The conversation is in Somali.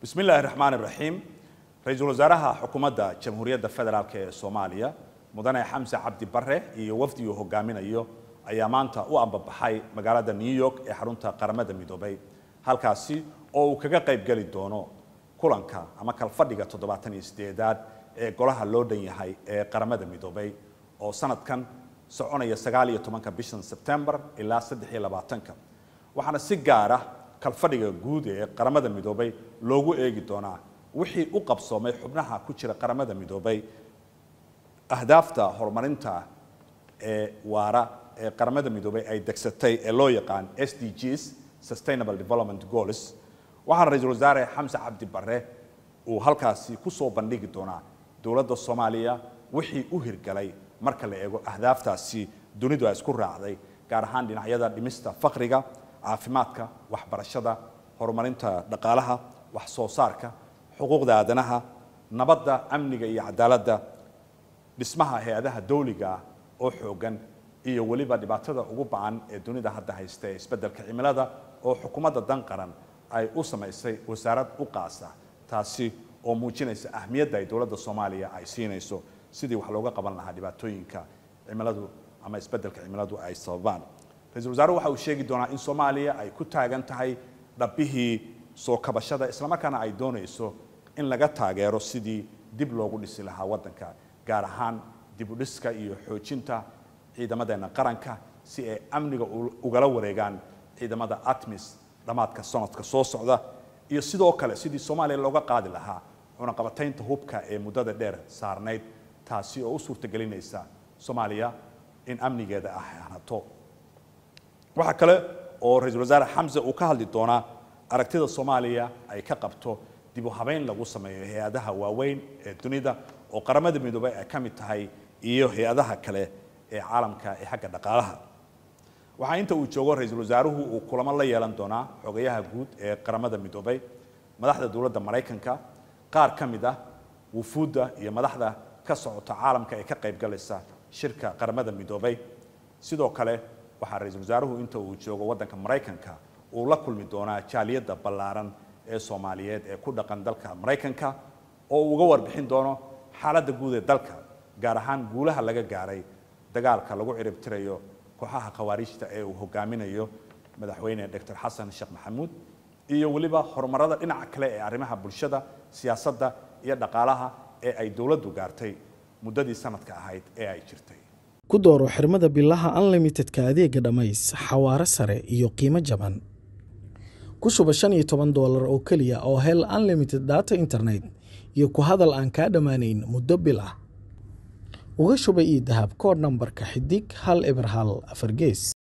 bismi illaahi raxmaan iraxiim ra-iisul wasaaraha xukuumadda jamhuuriyadda federaalk ee soomaaliya mudane xamse cabdi bare iyo wafdi uu hogaaminayo ayaa maanta u ambabaxay magaalada new york ee xarunta qaramada midoobay halkaasi oo uu kaga qaybgeli doono kulanka ama kalfadhiga toddobaatan iyo sideedaad ee golaha loo dhan yahay ee qaramada midoobay oo sanadkan soconaya sagaal iyo tobanka bishan sebtembar ilaa saddex iyo labaatanka waxaana si gaar ah kalfadhiga guud ee qaramada midoobay loogu eegi doonaa wixii u qabsoomay xubnaha ku jira qaramada midoobay ahdaafta horumarinta ee waara ee qaramada midoobay ay degsatay ee loo yaqaan s d gs sustainable development goals waxaana ra-iisul wasaare xamse cabdi barre uu halkaasi ku soo bandhigi doonaa dowladda soomaaliya wixii u hirgalay marka la eego ahdaaftaasi dunidu ay isku raacday gaar ahaan dhinacyada dhimista faqriga caafimaadka waxbarashada horumarinta dhaqaalaha wax soo saarka xuquuqda aadanaha nabadda amniga iyo cadaaladda dhismaha hay-adaha dawliga ah oo xooggan iyo weliba dhibaatada ugu bacan ee dunida hadda haysta ee isbeddelka cimilada oo xukuumadda dan qaran ay u samaysay wasaarad u qaasa taasi oo muujinaysa ahmiyadda ay dowladda soomaaliya ay siinayso sidii wax looga qaban lahaa dhibaatooyinka cimiladu ama isbeddelka cimiladu ay sababaan ra-isul wasaaruhu waxa uu sheegi doonaa in soomaaliya ay ku taagan tahay dhabbihii soo kabashada islamarkaana ay doonayso in laga taageero sidii dib loogu dhisi lahaa waddanka gaar ahaan dib dibudhiska iyo xoojinta ciidamadeenna qaranka si ay amniga ugala wareegaan ciidamada atmis dhammaadka sanadka soo socda iyo sidoo kale sidii soomaaliya looga qaadi lahaa cunaqabataynta hubka ee muddada dheer saarnayd taasi oo u suurtagelinaysa soomaaliya in amnigeeda ay waxaa kale oo ra-iisul wasaare xamse uu ka hadli doonaa aragtida soomaaliya ay ka qabto dib u habeyn lagu sameeyo hay-adaha waaweyn ee dunida oo qaramada midoobay ay ka mid tahay iyo hay-adaha kale ee caalamka ee xagga dhaqaalaha waxaa inta uu joogo ra-iisul wasaaruhu uu kulamo la yeelan doonaa xogayaha guud ee qaramada midoobay madaxda dowladda maraykanka qaar ka mid ah wufuudda iyo madaxda ka socota caalamka ee ka qaybgalaysa shirka qaramada midoobey sidoo kale waxaa ra-iisul wasaaruhu inta uu joogo waddanka maraykanka uu la kulmi doonaa jaaliyadda ballaaran ee soomaaliyeed ee ku dhaqan dalka maraykanka oo uu uga warbixin doono xaaladda guud ee dalka gaar ahaan guulaha laga gaaray dagaalka lagu ciribtirayo kooxaha khawaariijta ee uu hogaaminayo madaxweyne docor xasan sheekh maxamuud iyo weliba horumarada dhinaca kale ee arrimaha bulshada siyaasadda iyo dhaqaalaha ee ay dowladdu gaartay muddadii sanadka ahayd ee ay jirtay ku dooro xirmada bilaha unlimitedka adeega dhammays xawaare sare iyo qiimo jaban ku shuba shan iyo toban doolar oo keliya oo hel unlimited data internet iyo ku hadal aan kaa dhammaanayn muddo bil ah uga shuba io dahab koodh nambarka xidig hal eber hal afar